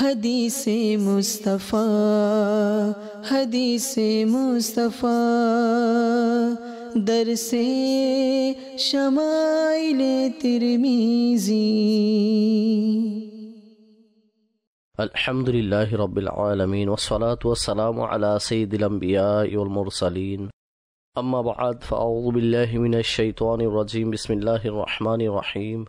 حدیث مصطفیٰ حدیث مصطفیٰ درس شمائل ترمیزی الحمد لله رب العالمين والصلاة والسلام على سيد الأنبياء والمرسلين أما بعد فأعوذ بالله من الشيطان الرجيم بسم الله الرحمن الرحيم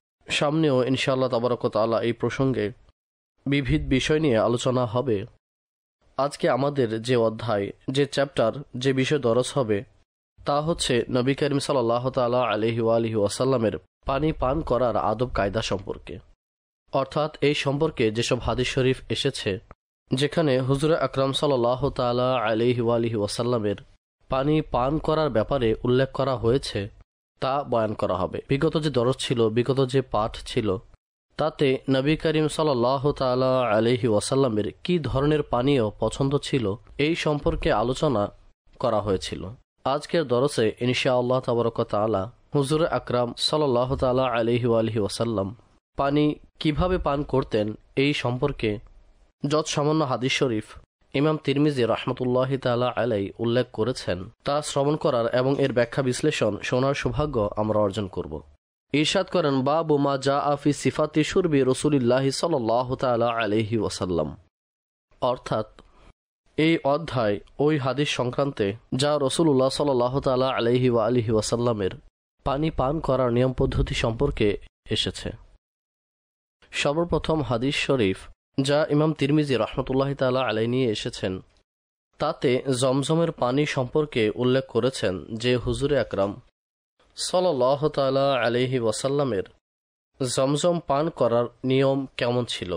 সামনেও ইনশাআল্লাহ তাবারকত আলা এই প্রসঙ্গে বিবিধ বিষয় নিয়ে আলোচনা হবে আজকে আমাদের যে অধ্যায় যে চ্যাপ্টার যে বিষয় দরস হবে তা হচ্ছে নবী করিম সাল্লাহ তালা আলহিউ আলহি আসাল্লামের পানি পান করার আদব কায়দা সম্পর্কে অর্থাৎ এই সম্পর্কে যেসব হাদিস শরীফ এসেছে যেখানে হুজুর আকরাম সাল্লাহ তালা আলহিউ আলহি ওয়াসাল্লামের পানি পান করার ব্যাপারে উল্লেখ করা হয়েছে তা বয়ান করা হবে বিগত যে দরজ ছিল বিগত যে পাঠ ছিল তাতে নবী করিম সাল্লাহ তালা আলহি ওয়াসাল্লামের কি ধরনের পানীয় পছন্দ ছিল এই সম্পর্কে আলোচনা করা হয়েছিল আজকের দরসে ইনশা আল্লাহ তাবরকতালা হুজুর আকরাম সাল্লাহ তালা আলহি আলহি ওয়াসাল্লাম পানি কিভাবে পান করতেন এই সম্পর্কে যৎ সামান্য হাদিস শরীফ ইমাম তিরমিজি রহমতুল্লাহ তালা আলাই উল্লেখ করেছেন তা শ্রবণ করার এবং এর ব্যাখ্যা বিশ্লেষণ শোনার সৌভাগ্য আমরা অর্জন করব ইরশাদ করেন বাবু মা জা আফি সিফাতি সুরবি রসুলিল্লাহ সাল্লাহ তালা আলহি ওসাল্লাম অর্থাৎ এই অধ্যায় ওই হাদিস সংক্রান্তে যা রসুল্লাহ সাল্লাহ তালা আলহি ওয়া আলহি ওয়াসাল্লামের পানি পান করার নিয়ম পদ্ধতি সম্পর্কে এসেছে সর্বপ্রথম হাদিস শরীফ যা ইমাম তিরমিজি রহমতুল্লাহ তালা আলাই নিয়ে এসেছেন তাতে জমজমের পানি সম্পর্কে উল্লেখ করেছেন যে হুজুরে আকরাম সল্লাহ তালা আলিহি ওয়াসাল্লামের জমজম পান করার নিয়ম কেমন ছিল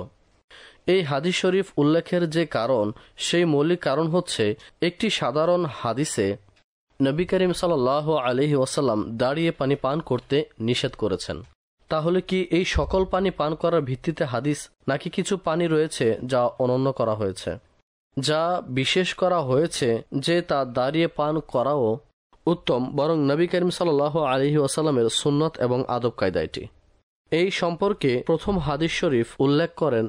এই হাদিস শরীফ উল্লেখের যে কারণ সেই মৌলিক কারণ হচ্ছে একটি সাধারণ হাদিসে নবী করিম সাল্লাহ আলহি ওয়াসাল্লাম দাঁড়িয়ে পানি পান করতে নিষেধ করেছেন তাহলে কি এই সকল পানি পান করার ভিত্তিতে হাদিস নাকি কিছু পানি রয়েছে যা অনন্য করা হয়েছে যা বিশেষ করা হয়েছে যে তা দাঁড়িয়ে পান করাও উত্তম বরং নবী করিম সাল আলহি ওয়াসাল্লামের সুন্নত এবং আদব কায়দায়টি এই সম্পর্কে প্রথম হাদিস শরীফ উল্লেখ করেন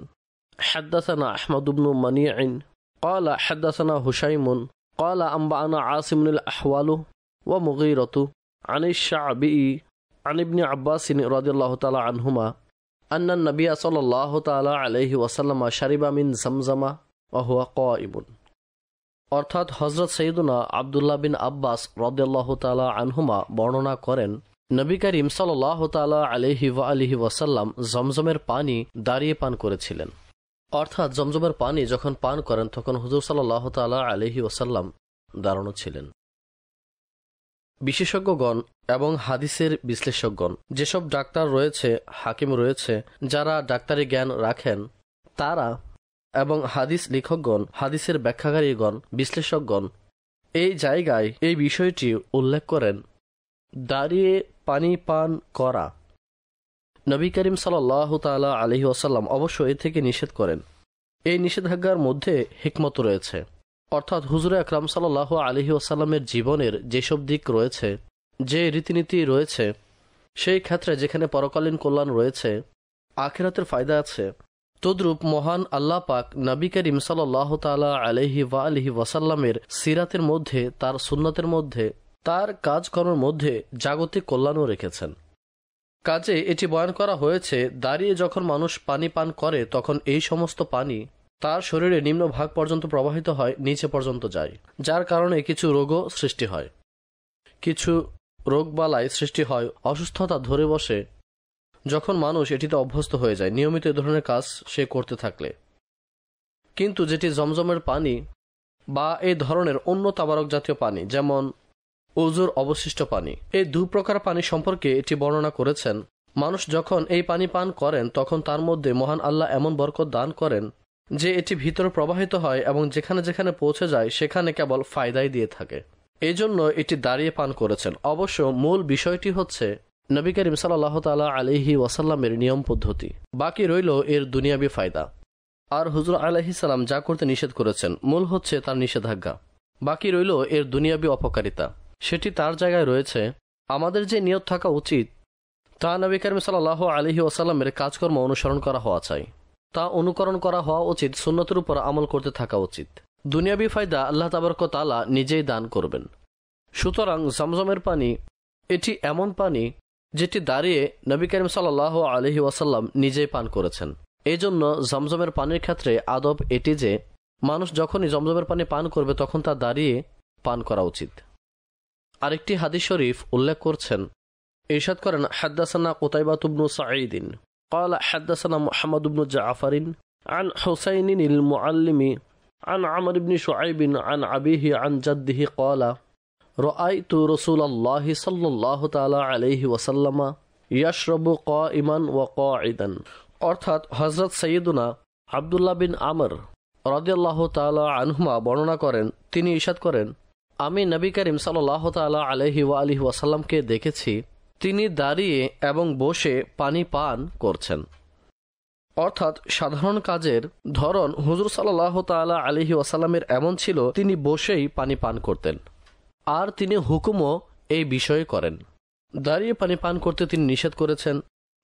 হেদাসানা আহমদুবনু মানিয়াইন قال حدثنا هشيم قال أنبأنا عاصم الأحوال ومغيرة عن الشعبي عن ابن عباس رضي الله تعالى عنهما أن النبي صلى الله تعالى عليه وسلم شرب من زمزم وهو قائم অর্থাৎ হজরত সৈয়দুনা আবদুল্লাহ বিন আব্বাস রদাল্লাহ তালা আনহুমা বর্ণনা করেন নবী করিম সাল্লাহ তালা আলহি ওয়া আলহি ওয়াসাল্লাম জমজমের পানি দাঁড়িয়ে পান করেছিলেন অর্থাৎ জমজমের পানি যখন পান করেন তখন হুজুর সাল্লাহ তালা আলহি ওয়াসাল্লাম দাঁড়ানো ছিলেন বিশেষজ্ঞগণ এবং হাদিসের বিশ্লেষকগণ যেসব ডাক্তার রয়েছে হাকিম রয়েছে যারা ডাক্তারি জ্ঞান রাখেন তারা এবং হাদিস লেখকগণ হাদিসের ব্যাখ্যাকারীগণ বিশ্লেষকগণ এই জায়গায় এই বিষয়টি উল্লেখ করেন দাঁড়িয়ে পানি পান করা নবী করিম সাল্লাহ তালা আলহি আসাল্লাম অবশ্য এ থেকে নিষেধ করেন এই নিষেধাজ্ঞার মধ্যে হিকমত রয়েছে অর্থাৎ হুজুর আকরাম সাল্লাহ আলহি ওসাল্লামের জীবনের যেসব দিক রয়েছে যে রীতিনীতি রয়েছে সেই ক্ষেত্রে যেখানে পরকালীন কল্যাণ রয়েছে আখেরাতের ফায়দা আছে তদ্রূপ মহান আল্লাহ পাক নবী করিম সাল্লাহ তালা আলহি ওয়া আলহি ওয়াসাল্লামের সিরাতের মধ্যে তার সুন্নতের মধ্যে তার কাজকর্মের মধ্যে জাগতিক কল্যাণও রেখেছেন কাজে এটি বয়ান করা হয়েছে দাঁড়িয়ে যখন মানুষ পানি পান করে তখন এই সমস্ত পানি তার শরীরে নিম্ন ভাগ পর্যন্ত প্রবাহিত হয় নিচে পর্যন্ত যায় যার কারণে কিছু রোগও সৃষ্টি হয় কিছু রোগবালাই সৃষ্টি হয় অসুস্থতা ধরে বসে যখন মানুষ এটিতে অভ্যস্ত হয়ে যায় নিয়মিত এ ধরনের কাজ সে করতে থাকলে কিন্তু যেটি জমজমের পানি বা এই ধরনের অন্য তাবারক জাতীয় পানি যেমন ওজুর অবশিষ্ট পানি এই দু প্রকার পানি সম্পর্কে এটি বর্ণনা করেছেন মানুষ যখন এই পানি পান করেন তখন তার মধ্যে মহান আল্লাহ এমন বরকত দান করেন যে এটি ভিতরে প্রবাহিত হয় এবং যেখানে যেখানে পৌঁছে যায় সেখানে কেবল ফায়দাই দিয়ে থাকে এই জন্য এটি দাঁড়িয়ে পান করেছেন অবশ্য মূল বিষয়টি হচ্ছে নবী করিম সাল্লাহ তালা আলিহি ওয়াসাল্লামের নিয়ম পদ্ধতি বাকি রইল এর দুনিয়াবি ফায়দা আর হুজুর আলহি সালাম যা করতে নিষেধ করেছেন মূল হচ্ছে তার নিষেধাজ্ঞা বাকি রইল এর দুনিয়াবি অপকারিতা সেটি তার জায়গায় রয়েছে আমাদের যে নিয়ত থাকা উচিত তা নবী করিম সাল্লাহ আলহি ওয়াসাল্লামের কাজকর্ম অনুসরণ করা হওয়া চাই তা অনুকরণ করা হওয়া উচিত সুন্নতের উপর আমল করতে থাকা উচিত দুনিয়াবি ফায়দা আল্লাহ তাবরকতালা নিজেই দান করবেন সুতরাং জমজমের পানি এটি এমন পানি যেটি দাঁড়িয়ে নবী করিম সাল্লাহ আলহি ওয়াসাল্লাম নিজেই পান করেছেন এই জন্য জমজমের পানির ক্ষেত্রে আদব এটি যে মানুষ যখনই জমজমের পানি পান করবে তখন তা দাঁড়িয়ে পান করা উচিত আরেকটি হাদিস শরীফ উল্লেখ করছেন ইরশাদ করেন হাদ্দাসানা কোতাইবাতুবনু সাঈদিন قال حدثنا محمد بن جعفر عن حسين المعلم عن عمر بن شعيب عن عبيه عن جده قال رأيت رسول الله صلى الله تعالى عليه وسلم يشرب قائما وقاعدا অর্থাৎ হজরত সৈয়দুনা আবদুল্লাহ বিন আমর রদিয়াল্লাহ তালা আনহুমা বর্ণনা করেন তিনি ইশাদ করেন আমি নবী করিম সাল্লাহ তালা আলহি ওয়া আলহি ওয়াসাল্লামকে দেখেছি তিনি দাঁড়িয়ে এবং বসে পানি পান করছেন অর্থাৎ সাধারণ কাজের ধরন হুজুর সাল্লাহ তালা আলিহি ওয়াসাল্লামের এমন ছিল তিনি বসেই পানি পান করতেন আর তিনি হুকুমও এই বিষয়ে করেন দাঁড়িয়ে পানি পান করতে তিনি নিষেধ করেছেন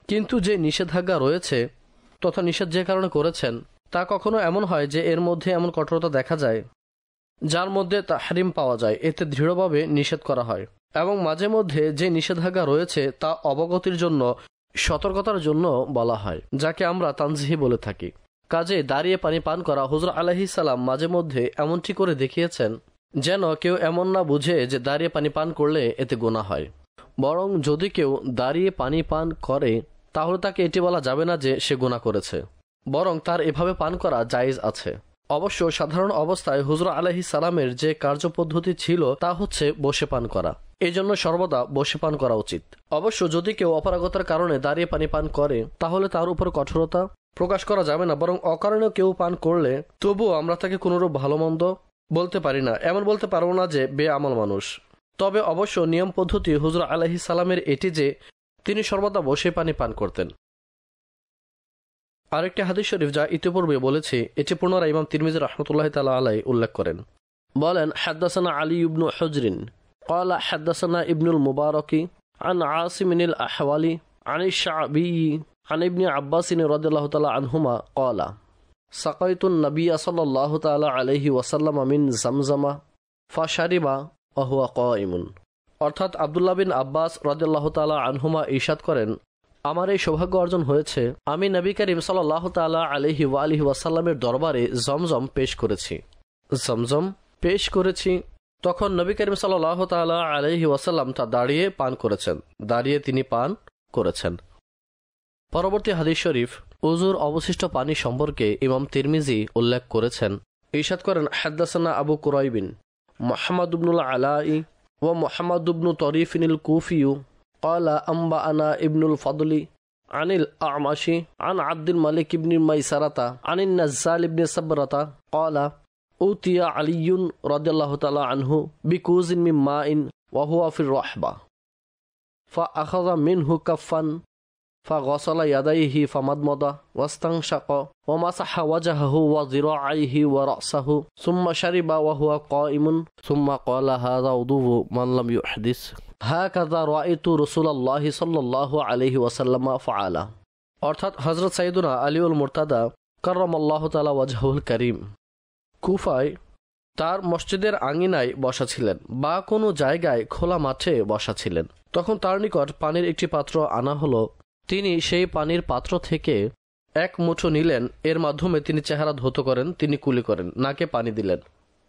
কিন্তু যে নিষেধাজ্ঞা রয়েছে তথা নিষেধ যে কারণে করেছেন তা কখনো এমন হয় যে এর মধ্যে এমন কঠোরতা দেখা যায় যার মধ্যে তাহারিম পাওয়া যায় এতে দৃঢ়ভাবে নিষেধ করা হয় এবং মাঝে মধ্যে যে নিষেধাজ্ঞা রয়েছে তা অবগতির জন্য সতর্কতার জন্য বলা হয় যাকে আমরা তানজিহি বলে থাকি কাজে দাঁড়িয়ে পানি পান করা হুজর আলহি সালাম মাঝে মধ্যে এমনটি করে দেখিয়েছেন যেন কেউ এমন না বুঝে যে দাঁড়িয়ে পানি পান করলে এতে গোনা হয় বরং যদি কেউ দাঁড়িয়ে পানি পান করে তাহলে তাকে এটি বলা যাবে না যে সে গোনা করেছে বরং তার এভাবে পান করা জায়েজ আছে অবশ্য সাধারণ অবস্থায় হুজর আলহি সালামের যে কার্যপদ্ধতি ছিল তা হচ্ছে বসে পান করা এজন্য সর্বদা বসে পান করা উচিত অবশ্য যদি কেউ অপারগতার কারণে দাঁড়িয়ে পানি পান করে তাহলে তার উপর কঠোরতা প্রকাশ করা যাবে না বরং অকারণে কেউ পান করলে তবুও আমরা তাকে কোনোরূপ ভালো মন্দ বলতে পারি না এমন বলতে পারবো না যে বে আমল মানুষ তবে অবশ্য নিয়ম পদ্ধতি হুজরা আলহি সালামের এটি যে তিনি সর্বদা বসে পানি পান করতেন আরেকটি হাদিস শরীফ যা ইতিপূর্বে বলেছি এটি পুনরায় ইমাম তিরমিজ রহমতুল্লাহ তালা আলাই উল্লেখ করেন বলেন হাদ্দাসানা আলী ইবনু হজরিন قال حدثنا ابن المبارك عن عاصم الأحوال عن الشعبي عن ابن عباس رضي الله تعالى عنهما قال سقيت النبي صلى الله تعالى عليه وسلم من زمزم فشرب وهو قائم অর্থাৎ আবদুল্লাহ বিন আব্বাস রদাল্লাহ তালা আনহুমা ইশাদ করেন আমার এই সৌভাগ্য অর্জন হয়েছে আমি নবী করিম সাল্লাহ তালা আলহি ওয়ালিহি ওয়াসাল্লামের দরবারে জমজম পেশ করেছি জমজম পেশ করেছি তখন নবী করিম সাল তালা আলহি ওয়াসাল্লাম তা দাঁড়িয়ে পান করেছেন দাঁড়িয়ে তিনি পান করেছেন পরবর্তী হাদিস শরীফ উজুর অবশিষ্ট পানি সম্পর্কে ইমাম তিরমিজি উল্লেখ করেছেন ইশাদ করেন হাদ্দাসানা আবু কুরাইবিন মোহাম্মদ ইবনুল আলাই ও মোহাম্মদ উবনু তরিফিনুল কুফিউ কলা আম্বা আনা ইবনুল ফদলি আনিল আমাশি আন আব্দুল মালিক ইবনির মাইসারাতা আনিন নাজাল ইবনে সাবরাতা কলা أوتي علي رضي الله تعالى عنه بكوز من ماء وهو في الرحبة فأخذ منه كفا فغسل يديه فمضمض واستنشق ومسح وجهه وذراعيه ورأسه ثم شرب وهو قائم ثم قال هذا وضوء من لم يحدث هكذا رأيت رسول الله صلى الله عليه وسلم فعل ارتد حضرت سيدنا علي المرتدى كرم الله تعالى وجهه الكريم কুফায় তার মসজিদের আঙিনায় বসা ছিলেন বা কোনো জায়গায় খোলা মাঠে বসা ছিলেন তখন তার নিকট পানির একটি পাত্র আনা হলো তিনি সেই পানির পাত্র থেকে এক মুঠো নিলেন এর মাধ্যমে তিনি চেহারা ধৌত করেন তিনি কুলি করেন নাকে পানি দিলেন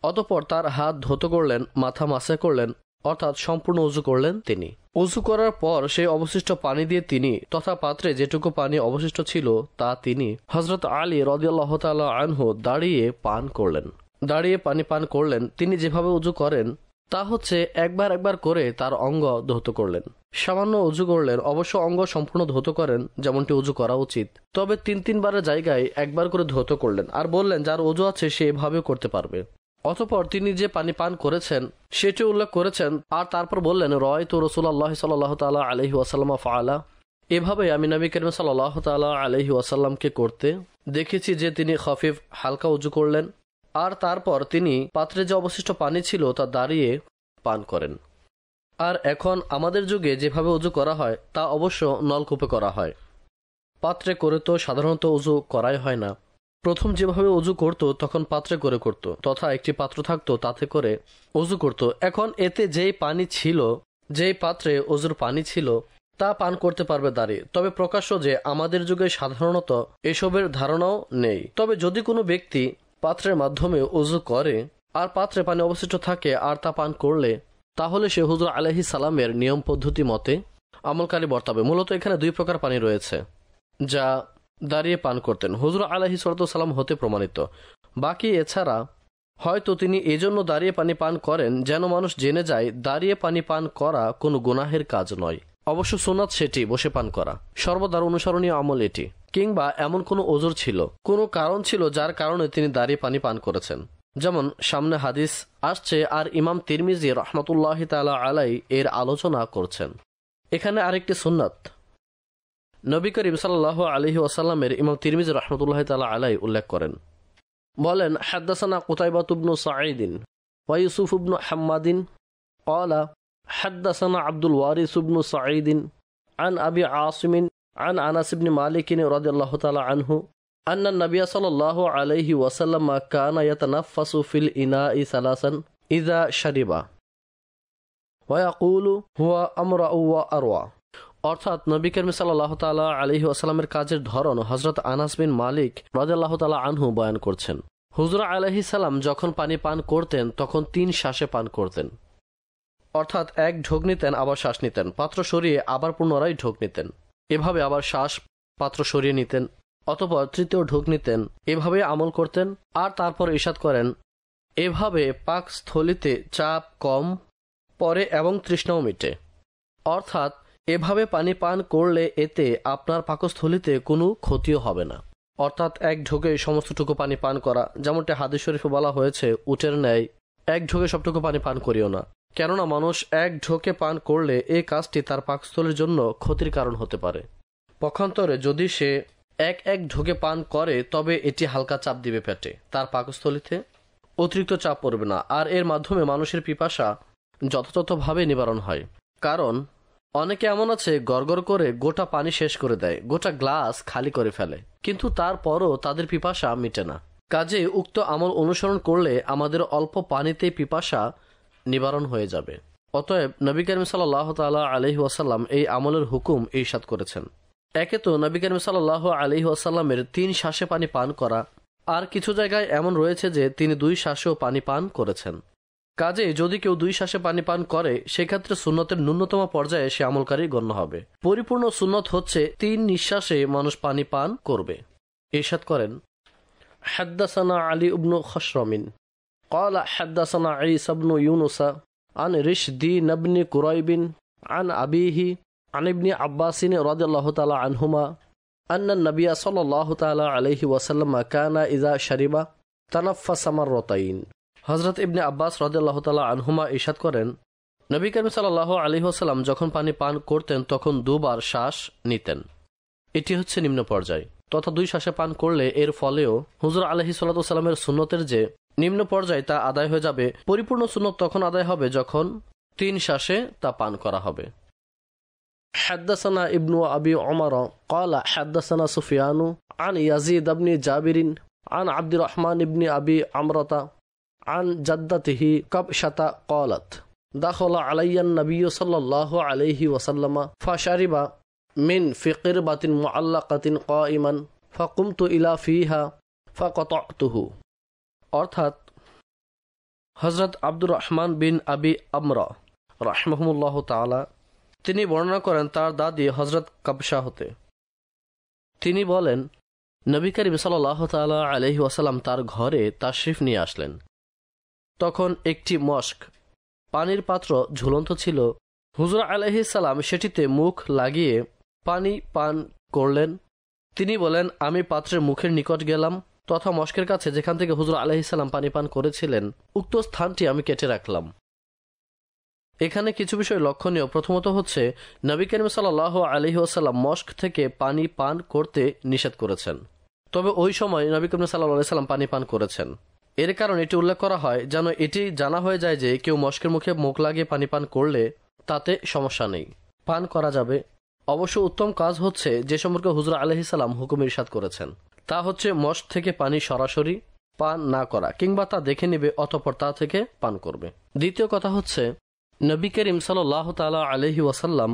অতপর তার হাত ধৌত করলেন মাথা মাসে করলেন অর্থাৎ সম্পূর্ণ উজু করলেন তিনি উজু করার পর সেই অবশিষ্ট পানি দিয়ে তিনি তথা পাত্রে যেটুকু পানি অবশিষ্ট ছিল তা তিনি হজরত আলী রদিয়াল্লাহ তাল্লাহ আনহু দাঁড়িয়ে পান করলেন দাঁড়িয়ে পানি পান করলেন তিনি যেভাবে উজু করেন তা হচ্ছে একবার একবার করে তার অঙ্গ ধৌত করলেন সামান্য উজু করলেন অবশ্য অঙ্গ সম্পূর্ণ ধৌত করেন যেমনটি উজু করা উচিত তবে তিন তিনবারের জায়গায় একবার করে ধৌত করলেন আর বললেন যার উজু আছে সে এভাবেও করতে পারবে অতপর তিনি যে পানি পান করেছেন সেটি উল্লেখ করেছেন আর তারপর বললেন রয় তো রসুল আল্লাহ সাল্লাহ তালা আলহি ওয়াসাল্লাম ফালা এভাবে আমি নবী করিম সাল্লাহ তালা আলহি ওয়াসাল্লামকে করতে দেখেছি যে তিনি খফিফ হালকা উজু করলেন আর তারপর তিনি পাত্রে যে অবশিষ্ট পানি ছিল তা দাঁড়িয়ে পান করেন আর এখন আমাদের যুগে যেভাবে উজু করা হয় তা অবশ্য নলকূপে করা হয় পাত্রে করে তো সাধারণত উজু করাই হয় না প্রথম যেভাবে অজু করত তখন পাত্রে করে করত তথা একটি পাত্র থাকতো তাতে করে অজু করত এখন এতে যেই পানি ছিল যেই পাত্রে অজুর পানি ছিল তা পান করতে পারবে দাঁড়িয়ে তবে প্রকাশ্য যে আমাদের যুগে সাধারণত এসবের ধারণাও নেই তবে যদি কোনো ব্যক্তি পাত্রের মাধ্যমে অজু করে আর পাত্রে পানি অবশিষ্ট থাকে আর তা পান করলে তাহলে সে হুজুর আলহি সালামের নিয়ম পদ্ধতি মতে আমলকারী বর্তাবে মূলত এখানে দুই প্রকার পানি রয়েছে যা দাঁড়িয়ে পান করতেন হুজুর আলাহি সালাম হতে প্রমাণিত বাকি এছাড়া হয়তো তিনি এজন্য দাঁড়িয়ে পানি পান করেন যেন মানুষ জেনে যায় দাঁড়িয়ে পানি পান করা কোনো গুনাহের কাজ নয় অবশ্য সোনাত সেটি বসে পান করা সর্বদার অনুসরণীয় আমল এটি কিংবা এমন কোনো ওজোর ছিল কোনো কারণ ছিল যার কারণে তিনি দাঁড়িয়ে পানি পান করেছেন যেমন সামনে হাদিস আসছে আর ইমাম তিরমিজি রহমতুল্লাহ তালা আলাই এর আলোচনা করছেন এখানে আরেকটি সুন্নাত নবী করিম সাল্লাহ আলহি ওয়াসাল্লামের ইমাম তিরমিজ রহমতুল্লাহ তালা আলাই উল্লেখ করেন বলেন হাদ্দাসানা কুতাইবাতুবনু সাঈদিন ওয়াইসুফ ইবনু হাম্মাদিন قال حدثنا عبد الوارث بن سعيد عن أبي عاصم عن أنس بن مالك رضي الله تعالى عنه أن النبي صلى الله عليه وسلم كان يتنفس في الإناء ثلاثا إذا شرب ويقول هو أمرأ وأروى অর্থাৎ নবী করিম সাল্লাহ তালা আলহি আসালামের কাজের ধরন হজরত আনাস বিন মালিক রাজাল্লাহ তালা আনহু বয়ান করছেন হুজরা আলহি সালাম যখন পানি পান করতেন তখন তিন শ্বাসে পান করতেন অর্থাৎ এক ঢোক নিতেন আবার শ্বাস নিতেন পাত্র সরিয়ে আবার পুনরায় ঢোক নিতেন এভাবে আবার শ্বাস পাত্র সরিয়ে নিতেন অতপর তৃতীয় ঢোক নিতেন এভাবে আমল করতেন আর তারপর ইসাদ করেন এভাবে পাক স্থলিতে চাপ কম পরে এবং তৃষ্ণাও মিটে অর্থাৎ এভাবে পানি পান করলে এতে আপনার পাকস্থলিতে কোনো ক্ষতিও হবে না অর্থাৎ এক ঢোকে সমস্তটুকু পানি পান করা যেমনটি হাদিস শরীফে বলা হয়েছে উটের ন্যায় এক ঢোকে সবটুকু পানি পান করিও না কেননা মানুষ এক ঢোকে পান করলে এই কাজটি তার পাকস্থলের জন্য ক্ষতির কারণ হতে পারে পক্ষান্তরে যদি সে এক এক ঢোকে পান করে তবে এটি হালকা চাপ দিবে পেটে তার পাকস্থলিতে অতিরিক্ত চাপ পড়বে না আর এর মাধ্যমে মানুষের পিপাসা যথাযথভাবে নিবারণ হয় কারণ অনেকে এমন আছে গরগর করে গোটা পানি শেষ করে দেয় গোটা গ্লাস খালি করে ফেলে কিন্তু তারপরও তাদের পিপাসা মিটে না কাজে উক্ত আমল অনুসরণ করলে আমাদের অল্প পানিতে পিপাসা নিবারণ হয়ে যাবে অতএব নবী করিম সাল্লাহ তালা আলহি ওয়াসাল্লাম এই আমলের হুকুম ইরশাদ করেছেন একে তো নবী করিম সাল্লাহ আলহি ওয়াসাল্লামের তিন শ্বাসে পানি পান করা আর কিছু জায়গায় এমন রয়েছে যে তিনি দুই শ্বাসেও পানি পান করেছেন কাজে যদি কেউ দুই শ্বাসে পানি পান করে সেক্ষেত্রে সুন্নতের ন্যূনতম পর্যায়ে সে আমলকারী গণ্য হবে পরিপূর্ণ সুন্নত হচ্ছে তিন নিঃশ্বাসে মানুষ পানি পান করবে এসাদ করেন হ্যাদাসানা আলী উবনু খসরমিন কলা হ্যাদাসানা আলী সবনু ইউনুসা আন রিস দি নবনি কুরাইবিন আন আবিহি আনিবনি আব্বাসিন রাজাল্লাহ তালা আনহুমা أن النبي صلى الله تعالى عليه وسلم كان إذا شرب تنفس مرتين হজরত ইবনে আব্বাস আল্লাহ তালা আনহুমা ইশাদ করেন নবী করিম সাল্লাহ আলী যখন পানি পান করতেন তখন দুবার শ্বাস নিতেন এটি হচ্ছে নিম্ন পর্যায় তথা দুই শ্বাসে পান করলে এর ফলেও হুজুর আলহি সাল্লাতামের সুন্নতের যে নিম্ন পর্যায় তা আদায় হয়ে যাবে পরিপূর্ণ সুন্নত তখন আদায় হবে যখন তিন শ্বাসে তা পান করা হবে হ্যাদাসানা ইবনু আবি عمر قال হ্যাদাসানা সুফিয়ানু আন ইয়াজিদ আবনি জাবিরিন আন আব্দুর রহমান ইবনি আবি আমরতা عن جدته كبشة قالت دخل علي النبي صلى الله عليه وسلم فشرب من في قربة معلقة قائما فقمت إلى فيها فقطعته অর্থাৎ হজরত আব্দুর রহমান বিন আবি আমরা রাহমহমুল্লাহ তালা তিনি বর্ণনা করেন তার দাদি হজরত কাবসা হতে তিনি বলেন নবী করিম সাল্লাহ তালা আলহি ওয়াসাল্লাম তার ঘরে তার শিফ নিয়ে আসলেন তখন একটি মস্ক পানির পাত্র ঝুলন্ত ছিল হুজরা আলহি সালাম সেটিতে মুখ লাগিয়ে পানি পান করলেন তিনি বলেন আমি পাত্রের মুখের নিকট গেলাম তথা মস্কের কাছে যেখান থেকে হুজরা আলহি সালাম পানি পান করেছিলেন উক্ত স্থানটি আমি কেটে রাখলাম এখানে কিছু বিষয় লক্ষণীয় প্রথমত হচ্ছে নবী করিম সাল্লাহ আলহি আসাল্লাম মস্ক থেকে পানি পান করতে নিষেধ করেছেন তবে ওই সময় নবী করিম সাল্লাহ সাল্লাম পানি পান করেছেন এর কারণ এটি উল্লেখ করা হয় যেন এটি জানা হয়ে যায় যে কেউ মস্কের মুখে মুখ লাগিয়ে পানি পান করলে তাতে সমস্যা নেই পান করা যাবে অবশ্য উত্তম কাজ হচ্ছে যে সম্পর্কে হুজরা আলহি সাল্লাম হুকুম ইরশাদ করেছেন তা হচ্ছে মশ থেকে পানি সরাসরি পান না করা কিংবা তা দেখে নেবে অতপর তা থেকে পান করবে দ্বিতীয় কথা হচ্ছে নবী করিম সাল্লাহ তালা আলহি ওয়াসাল্লাম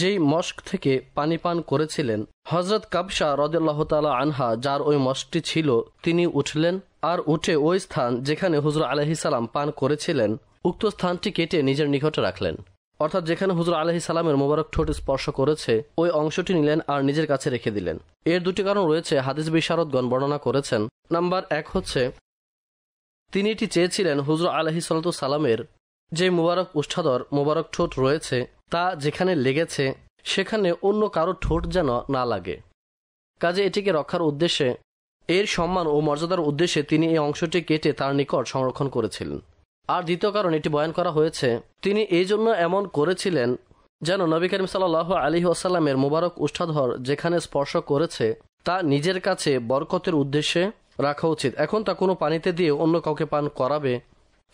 যেই মস্ক থেকে পানি পান করেছিলেন হজরত কাবসা রদাল্লাহ তালা আনহা যার ওই মস্কটি ছিল তিনি উঠলেন আর উঠে ওই স্থান যেখানে হুজর আলহি সালাম পান করেছিলেন উক্ত স্থানটি কেটে নিজের নিকটে রাখলেন অর্থাৎ যেখানে হুজুর আলহি সালামের মোবারক ঠোঁট স্পর্শ করেছে ওই অংশটি নিলেন আর নিজের কাছে রেখে দিলেন এর দুটি কারণ রয়েছে হাদিস বিশারদগণ বর্ণনা করেছেন নাম্বার এক হচ্ছে তিনি এটি চেয়েছিলেন হুজুর আলহি সালামের যে মোবারক উষ্ঠাদর মোবারক ঠোঁট রয়েছে তা যেখানে লেগেছে সেখানে অন্য কারো ঠোঁট যেন না লাগে কাজে এটিকে রক্ষার উদ্দেশ্যে এর সম্মান ও মর্যাদার উদ্দেশ্যে তিনি এই অংশটি কেটে তার নিকট সংরক্ষণ করেছিলেন আর দ্বিতীয় কারণ এটি বয়ান করা হয়েছে তিনি এই জন্য এমন করেছিলেন যেন নবী করিম সাল আলী আসাল্লামের মোবারক উষ্ঠাধর যেখানে স্পর্শ করেছে তা নিজের কাছে বরকতের উদ্দেশ্যে রাখা উচিত এখন তা কোনো পানিতে দিয়ে অন্য কাউকে পান করাবে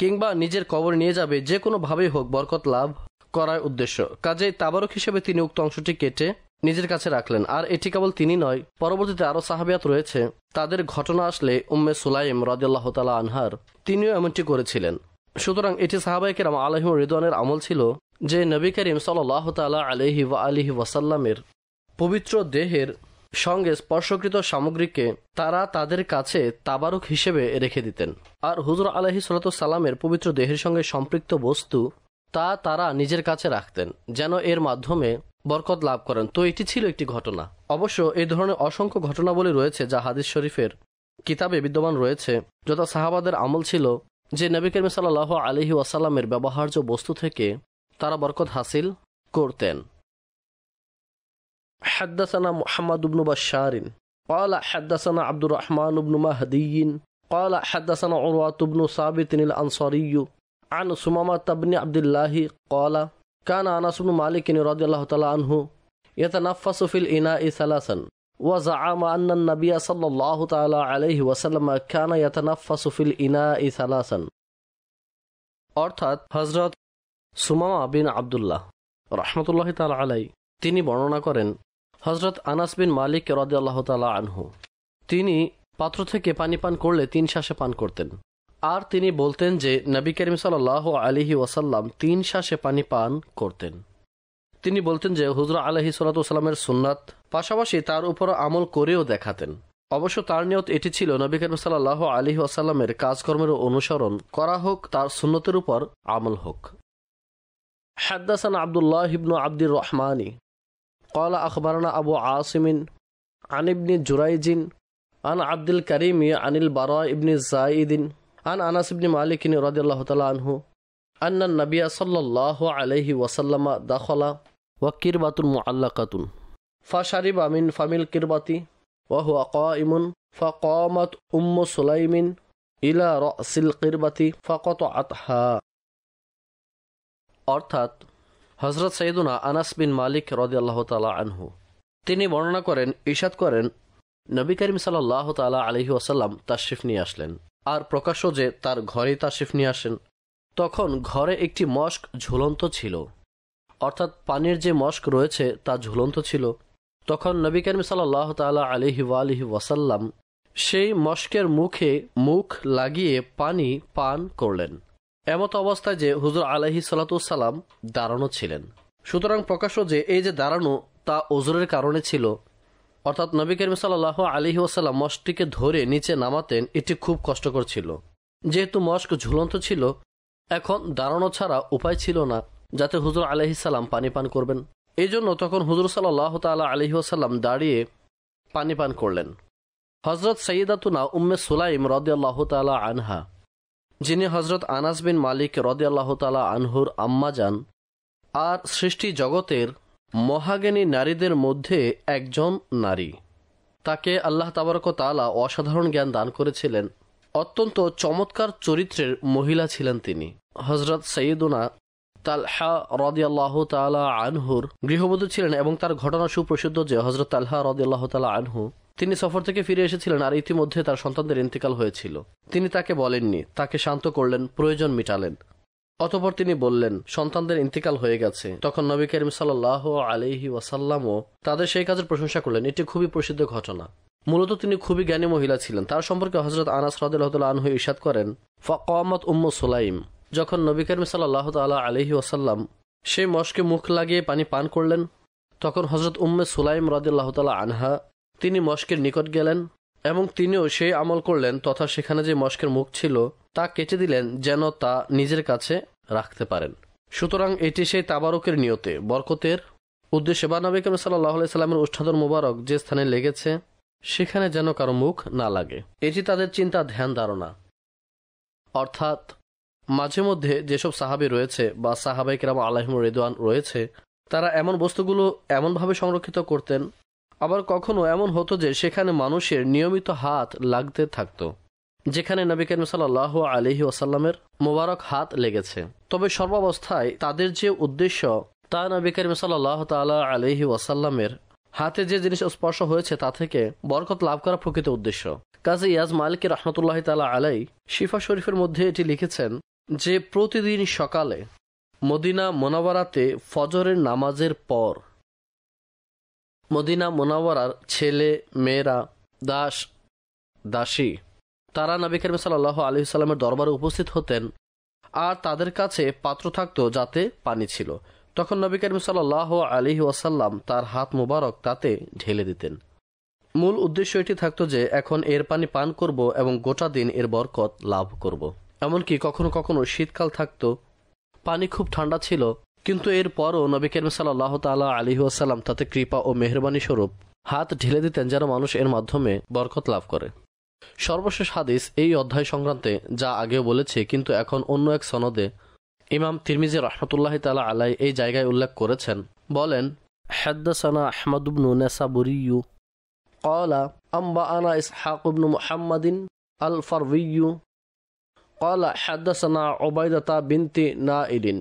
কিংবা নিজের কবর নিয়ে যাবে যে কোনোভাবেই হোক বরকত লাভ করার উদ্দেশ্য কাজেই তাবারক হিসেবে তিনি উক্ত অংশটি কেটে নিজের কাছে রাখলেন আর এটি কেবল তিনি নয় পরবর্তীতে আরও সাহাবিয়াত রয়েছে তাদের ঘটনা আসলে উম্মে সুলাইম রাজিয়াল্লাহ তালা আনহার তিনিও এমনটি করেছিলেন সুতরাং এটি সাহাবাইকে রাম আলহিম রিদওয়ানের আমল ছিল যে নবী করিম সাল্লাহ তালা আলহি ওয়া আলিহি ওয়াসাল্লামের পবিত্র দেহের সঙ্গে স্পর্শকৃত সামগ্রীকে তারা তাদের কাছে তাবারুক হিসেবে রেখে দিতেন আর হুজুর আলহি সালামের পবিত্র দেহের সঙ্গে সম্পৃক্ত বস্তু তা তারা নিজের কাছে রাখতেন যেন এর মাধ্যমে বরকত লাভ করেন তো এটি ছিল একটি ঘটনা অবশ্য এই ধরনের অসংখ্য ঘটনাবলী রয়েছে যা হাদিস শরীফের কিতাবে বিদ্যমান রয়েছে যথা সাহাবাদের আমল ছিল যে নবী করিম সাল্লাহ আলহি ওয়াসাল্লামের ব্যবহার্য বস্তু থেকে তারা বরকত হাসিল করতেন হাদ্দাসানা মোহাম্মদ উবনুবা শাহরিন কয়লা হাদ্দাসানা আব্দুর রহমান উবনুমা مهدي কয়লা হাদ্দাসানা عروة بن ثابت الأنصاري عن سمامة بن عبد الله قال كان أنس بن مالك رضي الله تعالى عنه يتنفس في الإناء ثلاثا وزعم أن النبي صلى الله تعالى عليه وسلم كان يتنفس في الإناء ثلاثا অর্থাৎ হজরত সুমামা বিন আবদুল্লাহ রহমতুল্লাহ তাল আলাই তিনি বর্ণনা করেন হজরত আনাস বিন মালিক রদিয়াল্লাহ তালা আনহু তিনি পাত্র থেকে পানি পান করলে তিন শ্বাসে পান করতেন আর তিনি বলতেন যে নবী করিম সাল আলিহি ওয়াসাল্লাম তিন শ্বাসে পানি পান করতেন তিনি বলতেন যে হুজরা আলহি সালাতামের সুন্নাত পাশাপাশি তার উপর আমল করেও দেখাতেন অবশ্য তার নিয়ত এটি ছিল নবী করিম সাল্লাহ আলী আসাল্লামের কাজকর্মের অনুসরণ করা হোক তার সুন্নতের উপর আমল হোক হাদ্দাসান আবদুল্লাহ ইবনু আব্দুর রহমানি কলা আখবরানা আবু আসিমিন আন জুরাইজিন আন আব্দুল করিম আনিল বারা ইবনি জাইদিন আন আনাসিবনি মালিকিনি রদিল্লাহ তালা আনহু আন্না নবিয়া সাল্লাহ আলহি ওয়াসাল্লামা দাখলা ওয়া কিরবাতুন ফা ফাশারিব আমিন ফামিল কিরবাতি ওয়াহু আকাইমুন ফাকামাত উম্ম সুলাইমিন ইলা রসিল কিরবাতি ফাকত আতহা অর্থাৎ হজরত সৈদুনা আনাস বিন মালিক আল্লাহ তালা আনহু তিনি বর্ণনা করেন ইশাদ করেন নবী করিম সাল্লাহ তালা আলহি ওয়াসাল্লাম তাশরিফ নিয়ে আসলেন আর প্রকাশ্য যে তার ঘরে তাশিফ নিয়ে আসেন তখন ঘরে একটি মস্ক ঝুলন্ত ছিল অর্থাৎ পানির যে মস্ক রয়েছে তা ঝুলন্ত ছিল তখন নবী করিম সাল্লাহ তালা আলিহি আলিহি ওয়াসাল্লাম সেই মস্কের মুখে মুখ লাগিয়ে পানি পান করলেন এমত অবস্থায় যে হুজুর আলহি সালাতুসাল্লাম দাঁড়ানো ছিলেন সুতরাং প্রকাশ্য যে এই যে দাঁড়ানো তা ওজোরের কারণে ছিল অর্থাৎ নবী করিম সাল্লাহ আলী ওসাল্লাম মস্কটিকে ধরে নিচে নামাতেন এটি খুব কষ্টকর ছিল যেহেতু মস্ক ঝুলন্ত ছিল এখন দাঁড়ানো ছাড়া উপায় ছিল না যাতে হুজুর সাল্লাম পানি পান করবেন এই জন্য তখন হুজুর সাল্লাহ তালা আলহি ওসাল্লাম দাঁড়িয়ে পানি পান করলেন হজরত সৈয়দাতুনা উম্মে সুলাইম রদিয়াল্লাহ তালা আনহা যিনি হজরত আনাস বিন মালিক রদিয়াল্লাহ তালা আনহুর আম্মা যান আর সৃষ্টি জগতের মহাজ্ঞানী নারীদের মধ্যে একজন নারী তাকে আল্লাহ তাবরকতালা অসাধারণ জ্ঞান দান করেছিলেন অত্যন্ত চমৎকার চরিত্রের মহিলা ছিলেন তিনি হজরত সৈয়দুনা তালহা রদিয়াল্লাহ তালা আনহুর গৃহবধূ ছিলেন এবং তার ঘটনা সুপ্রসিদ্ধ যে হজরত আল্লাহ রদিয়াল্লাহ তালা আনহু তিনি সফর থেকে ফিরে এসেছিলেন আর ইতিমধ্যে তার সন্তানদের ইন্তেকাল হয়েছিল তিনি তাকে বলেননি তাকে শান্ত করলেন প্রয়োজন মিটালেন অতপর তিনি বললেন সন্তানদের ইন্তিকাল হয়ে গেছে তখন নবী করিম সাল্লাহ আলিহি ওয়াসাল্লামও তাদের সেই কাজের প্রশংসা করলেন এটি খুবই প্রসিদ্ধ ঘটনা মূলত তিনি খুবই জ্ঞানী মহিলা ছিলেন তার সম্পর্কে হজরত আনাস রাদুল্লাহ আনহু ইসাদ করেন ফকমত উম্মু সোলাইম যখন নবী করিম সাল্লাহ তাল্লাহ আলহি ওয়াসাল্লাম সেই মশকে মুখ লাগিয়ে পানি পান করলেন তখন হজরত উম্মে সুলাইম রাদিল্লাহ আনহা তিনি মস্কের নিকট গেলেন এবং তিনিও সেই আমল করলেন তথা সেখানে যে মস্কের মুখ ছিল তা কেটে দিলেন যেন তা নিজের কাছে রাখতে পারেন সুতরাং এটি সেই তাবারকের নিয়তে বরকতের উদ্দেশ্যে বা নবী কাম সাল্লাহ সাল্লামের উষ্ঠাদর মুবারক যে স্থানে লেগেছে সেখানে যেন কারো মুখ না লাগে এটি তাদের চিন্তা ধ্যান ধারণা অর্থাৎ মাঝে মধ্যে যেসব সাহাবি রয়েছে বা সাহাবাইকেরাম আলাহিম রেদওয়ান রয়েছে তারা এমন বস্তুগুলো এমনভাবে সংরক্ষিত করতেন আবার কখনো এমন হতো যে সেখানে মানুষের নিয়মিত হাত লাগতে থাকত যেখানে নবী করিম সাল্লাহ আলহি ওসাল্লামের মোবারক হাত লেগেছে তবে সর্বাবস্থায় তাদের যে উদ্দেশ্য তা নবী করিম সাল্লাহ তালা আলহি ওয়াসাল্লামের হাতে যে জিনিস স্পর্শ হয়েছে তা থেকে বরকত লাভ করা প্রকৃত উদ্দেশ্য কাজে ইয়াজ মালিক রহমতুল্লাহ তালা আলাই শিফা শরীফের মধ্যে এটি লিখেছেন যে প্রতিদিন সকালে মদিনা মোনাবারাতে ফজরের নামাজের পর মদিনা মোনাওয়ারার ছেলে মেয়েরা দাস দাসী তারা নবী করিম সাল্লাহ আলি সাল্লামের দরবারে উপস্থিত হতেন আর তাদের কাছে পাত্র থাকতো যাতে পানি ছিল তখন নবী করিম সাল্লাহ আলি ওয়াসাল্লাম তার হাত মুবারক তাতে ঢেলে দিতেন মূল উদ্দেশ্য এটি থাকতো যে এখন এর পানি পান করব এবং গোটা দিন এর বরকত লাভ করব। এমনকি কখনো কখনো শীতকাল থাকতো পানি খুব ঠান্ডা ছিল কিন্তু এর পরও নবী কেরম সাল্লাহ তালা আলিহাসাল্লাম তাতে কৃপা ও মেহরবানি স্বরূপ হাত ঢেলে দিতেন যেন মানুষ এর মাধ্যমে বরকত লাভ করে সর্বশেষ হাদিস এই অধ্যায় সংক্রান্তে যা আগেও বলেছে কিন্তু এখন অন্য এক সনদে ইমাম তিরমিজি রহমতুল্লাহ তালা আলাই এই জায়গায় উল্লেখ করেছেন বলেন হাদ্দাসানা আহমদুবনু নেসাবুরিউ কলা আম্বা আনা ইসহাকবনু মোহাম্মদিন আল ফারভিউ কলা হাদ্দাসানা ওবায়দাতা বিনতি না ইদিন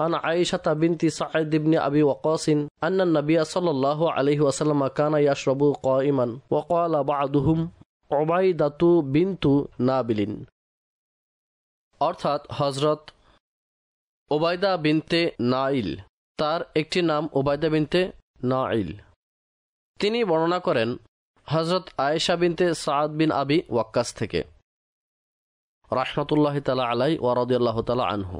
عن عائشة بنت سعد بن أبي وقاص أن النبي صلى الله عليه وسلم كان يشرب قائما وقال بعضهم عبيدة بنت نابل অর্থাৎ হজরত ওবায়দা বিনতে নাইল তার একটি নাম ওবায়দা বিনতে নাইল তিনি বর্ণনা করেন হজরত আয়েশা বিনতে সাদ বিন আবি ওয়াক্কাস থেকে রাহমতুল্লাহ তালা আলাই ওয়ারদুল্লাহ তালা আনহু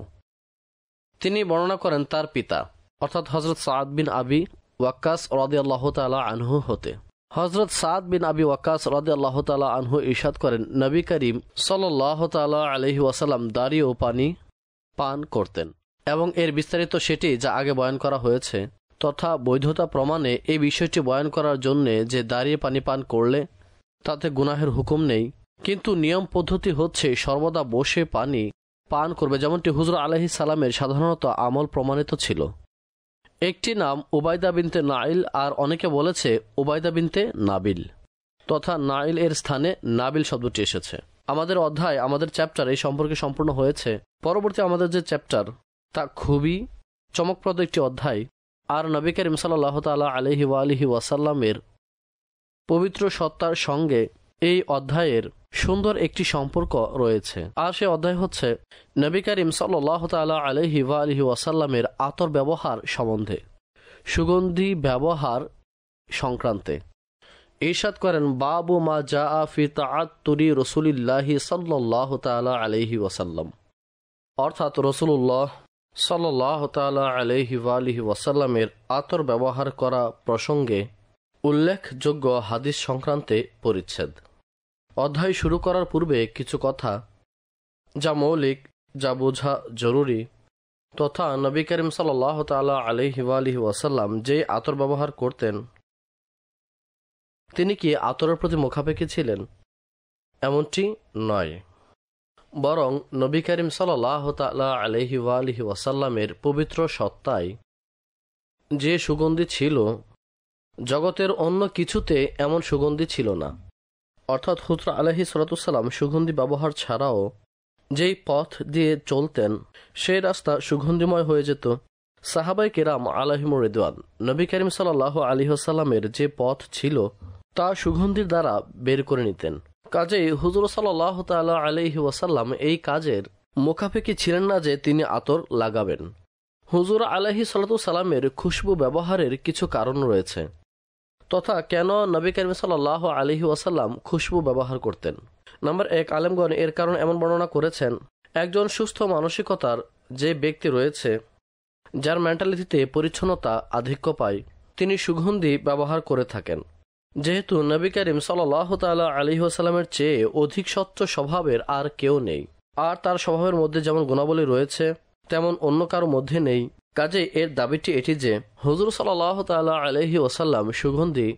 তিনি বর্ণনা করেন তার পিতা অর্থাৎ হজরত সাদ বিন আবি ওয়াক্কাস রদে আল্লাহ তালা আনহু হতে হজরত সাদ বিন আবি ওয়াকাস রদে আল্লাহ তালা আনহু ইশাদ করেন নবী করিম সাল্লাহ তালা আলহি ওয়াসালাম দাড়ি ও পানি পান করতেন এবং এর বিস্তারিত সেটি যা আগে বয়ান করা হয়েছে তথা বৈধতা প্রমাণে এই বিষয়টি বয়ান করার জন্যে যে দাঁড়িয়ে পানি পান করলে তাতে গুনাহের হুকুম নেই কিন্তু নিয়ম পদ্ধতি হচ্ছে সর্বদা বসে পানি পান করবে যেমনটি হুজর আলহি সালামের সাধারণত আমল প্রমাণিত ছিল একটি নাম উবায়দা বিনতে নাইল আর অনেকে বলেছে উবায়দা বিনতে নাবিল তথা নাইল এর স্থানে নাবিল শব্দটি এসেছে আমাদের অধ্যায় আমাদের চ্যাপ্টার এই সম্পর্কে সম্পূর্ণ হয়েছে পরবর্তী আমাদের যে চ্যাপ্টার তা খুবই চমকপ্রদ একটি অধ্যায় আর নবী করিম সাল্লাহ তালা আলহি ওয়ালিহি ওয়াসাল্লামের পবিত্র সত্তার সঙ্গে এই অধ্যায়ের সুন্দর একটি সম্পর্ক রয়েছে আর সে অধ্যায় হচ্ছে নবী করিম সাল্লাহ তালা আলহি ওয়া আলহি ওয়াসাল্লামের আতর ব্যবহার সম্বন্ধে সুগন্ধি ব্যবহার সংক্রান্তে ইরশাদ করেন বাবু মা জা আফি তাআত্তুরি রসুলিল্লাহি সাল্লাহ তালা আলহি ওয়াসাল্লাম অর্থাৎ রসুল্লাহ সাল্লাহ তালা আলহি আলহি ওয়াসাল্লামের আতর ব্যবহার করা প্রসঙ্গে উল্লেখযোগ্য হাদিস সংক্রান্তে পরিচ্ছেদ অধ্যায় শুরু করার পূর্বে কিছু কথা যা মৌলিক যা বোঝা জরুরি তথা নবী করিম সাল্লাহ তালা আলহি আলহি ওয়াসাল্লাম যে আতর ব্যবহার করতেন তিনি কি আতরের প্রতি মুখাপেক্ষি ছিলেন এমনটি নয় বরং নবী করিম সাল্লাহ তালা আলহি আলহি ওয়াসাল্লামের পবিত্র সত্তায় যে সুগন্ধি ছিল জগতের অন্য কিছুতে এমন সুগন্ধি ছিল না অর্থাৎ হুতরা আলহি সরাতুসাল্লাম সুগন্ধি ব্যবহার ছাড়াও যেই পথ দিয়ে চলতেন সেই রাস্তা সুগন্ধিময় হয়ে যেত সাহাবাই কেরাম আলহিম রেদওয়ান নবী করিম সাল্লাহ আলিহসাল্লামের যে পথ ছিল তা সুগন্ধির দ্বারা বের করে নিতেন কাজেই হুজুর সাল্লাহ তাল আলহি ওয়াসাল্লাম এই কাজের মুখাপেকি ছিলেন না যে তিনি আতর লাগাবেন হুজুর আলহি সাল্লামের খুশবু ব্যবহারের কিছু কারণ রয়েছে তথা কেন নবী করিম সাল্লাহ আলহি ওয়াসাল্লাম খুশবু ব্যবহার করতেন নাম্বার এক আলেমগণ এর কারণ এমন বর্ণনা করেছেন একজন সুস্থ মানসিকতার যে ব্যক্তি রয়েছে যার মেন্টালিটিতে পরিচ্ছন্নতা আধিক্য পায় তিনি সুগন্ধি ব্যবহার করে থাকেন যেহেতু নবী করিম সাল্লাহ তাল্লাহ আলী আসালামের চেয়ে অধিক স্বচ্ছ স্বভাবের আর কেউ নেই আর তার স্বভাবের মধ্যে যেমন গুণাবলী রয়েছে তেমন অন্য কারো মধ্যে নেই কাজেই এর দাবিটি এটি যে হুজুর সাল্লাহ তাল্লাহ আলহি ওসাল্লাম সুগন্ধি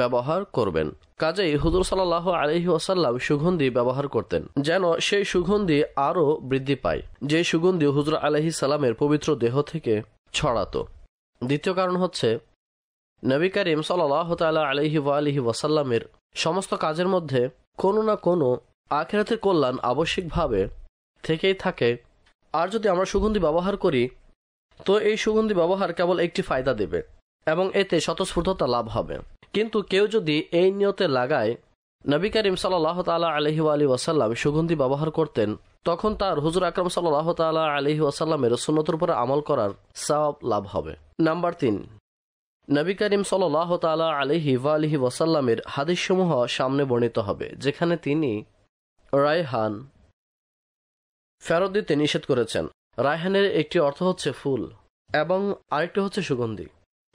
ব্যবহার করবেন কাজেই হুজুর সাল্লাহ আলহি ওসাল্লাম সুগন্ধি ব্যবহার করতেন যেন সেই সুগন্ধি আরও বৃদ্ধি পায় যে সুগন্ধি হুজুর আলহি সাল্লামের পবিত্র দেহ থেকে ছড়াতো দ্বিতীয় কারণ হচ্ছে নবী করিম সাল্লাহ তাল্লাহ আলহি আলহি ওয়াসাল্লামের সমস্ত কাজের মধ্যে কোনো না কোনো আখেরাতের কল্যাণ আবশ্যিকভাবে থেকেই থাকে আর যদি আমরা সুগন্ধি ব্যবহার করি তো এই সুগন্ধি ব্যবহার কেবল একটি ফায়দা দেবে এবং এতে স্বতঃস্ফূর্ততা লাভ হবে কিন্তু কেউ যদি এই নিয়তে লাগায় নবী করিম সাল্লাহ তালা আলহি আলী ওয়াসাল্লাম সুগন্ধি ব্যবহার করতেন তখন তার হুজুর আকরম সাল্লাহ তালা আলহি ওয়াসাল্লামের সুন্নতর উপরে আমল করার সব লাভ হবে নাম্বার তিন নবী করিম সাল্লাহ তালা আলহি আলহি ওয়াসাল্লামের হাদিসসমূহ সামনে বর্ণিত হবে যেখানে তিনি রায়হান ফেরত দিতে নিষেধ করেছেন রায়হানের একটি অর্থ হচ্ছে ফুল এবং আরেকটি হচ্ছে সুগন্ধি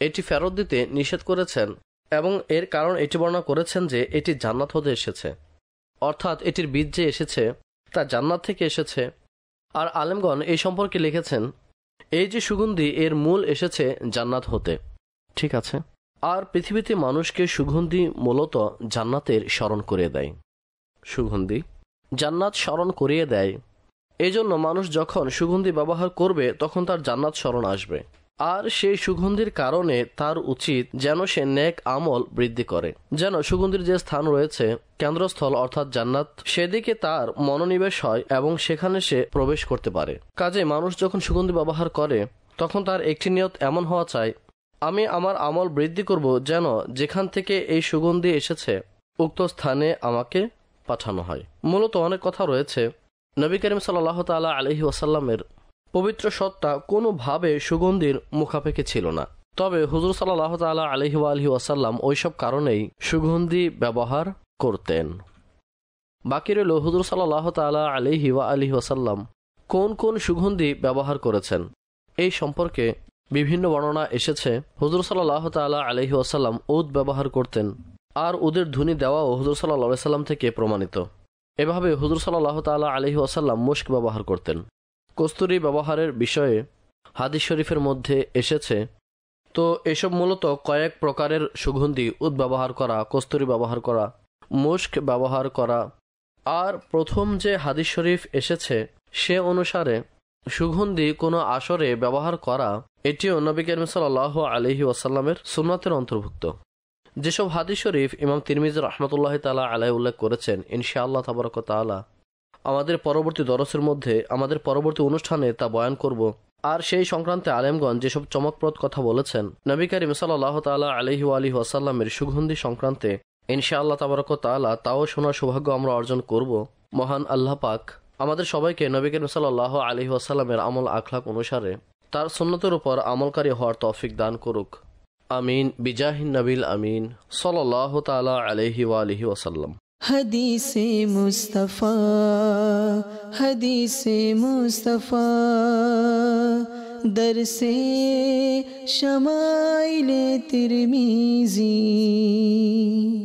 এটি ফেরত দিতে নিষেধ করেছেন এবং এর কারণ এটি বর্ণনা করেছেন যে এটি জান্নাত হতে এসেছে অর্থাৎ এটির বীজ যে এসেছে তা জান্নাত থেকে এসেছে আর আলেমগণ এই সম্পর্কে লিখেছেন এই যে সুগন্ধি এর মূল এসেছে জান্নাত হতে ঠিক আছে আর পৃথিবীতে মানুষকে সুগন্ধি মূলত জান্নাতের স্মরণ করিয়ে দেয় সুগন্ধি জান্নাত স্মরণ করিয়ে দেয় এজন্য মানুষ যখন সুগন্ধি ব্যবহার করবে তখন তার জান্নাত স্মরণ আসবে আর সেই সুগন্ধির কারণে তার উচিত যেন সে নেক আমল বৃদ্ধি করে যেন সুগন্ধির যে স্থান রয়েছে কেন্দ্রস্থল অর্থাৎ জান্নাত সেদিকে তার মনোনিবেশ হয় এবং সেখানে সে প্রবেশ করতে পারে কাজে মানুষ যখন সুগন্ধি ব্যবহার করে তখন তার একটি নিয়ত এমন হওয়া চাই আমি আমার আমল বৃদ্ধি করব যেন যেখান থেকে এই সুগন্ধি এসেছে উক্ত স্থানে আমাকে পাঠানো হয় মূলত অনেক কথা রয়েছে নবী করিম সাল্লাহ তালা আলহি ওয়াসাল্লামের পবিত্র সত্তা কোনোভাবে সুগন্ধির মুখাপেক্ষি ছিল না তবে হুজুর সাল্লাহ তাল্লাহ আলহি আলহি ওয়াসাল্লাম ওইসব কারণেই সুগন্ধি ব্যবহার করতেন বাকি রইল হুজুর সাল্লাহ তাল্লাহ আলহি ওয়া আলহি ওয়াসাল্লাম কোন কোন সুগন্ধি ব্যবহার করেছেন এই সম্পর্কে বিভিন্ন বর্ণনা এসেছে হুজুর সাল্লাহ তাল্লাহ আলহি ওয়াসাল্লাম উদ ব্যবহার করতেন আর উদের ধুনি দেওয়াও হুজুর সাল্লাহ সাল্লাম থেকে প্রমাণিত এভাবে হুজুর সাল্লাহ তাল্লাহ আলহি ওয়াসাল্লাম মুস্ক ব্যবহার করতেন কস্তুরি ব্যবহারের বিষয়ে হাদিস শরীফের মধ্যে এসেছে তো এসব মূলত কয়েক প্রকারের সুগন্ধি উদ ব্যবহার করা কস্তুরি ব্যবহার করা মুস্ক ব্যবহার করা আর প্রথম যে হাদিস শরীফ এসেছে সে অনুসারে সুগন্ধি কোনো আসরে ব্যবহার করা এটিও নবী করিম সাল আলহি ওয়াসাল্লামের সুনাতের অন্তর্ভুক্ত যেসব হাদিস শরীফ ইমাম তিরমিজ রহমতুল্লাহ তালা আলাই উল্লেখ করেছেন ইনশাআল্লাহ তাবরক তালা আমাদের পরবর্তী দরসের মধ্যে আমাদের পরবর্তী অনুষ্ঠানে তা বয়ান করব আর সেই সংক্রান্তে আলেমগঞ্জ যেসব চমকপ্রদ কথা বলেছেন নবী কারিম সাল্লাহ তালা আলহিউ আলী ওয়াসাল্লামের সুগন্ধি সংক্রান্তে ইনশাআল্লাহ তাবরক তালা তাও শোনার সৌভাগ্য আমরা অর্জন করব মহান আল্লাহ পাক আমাদের সবাইকে নবী কারিম সাল্লাহ আলহি ওয়াসাল্লামের আমল আখলাক অনুসারে তার সুন্নতের উপর আমলকারী হওয়ার তৌফিক দান করুক آمين بجاه النبي الأمين صلى الله تعالى عليه وآله وسلم حديث مصطفى حديث مصطفى درس شمائل ترمذي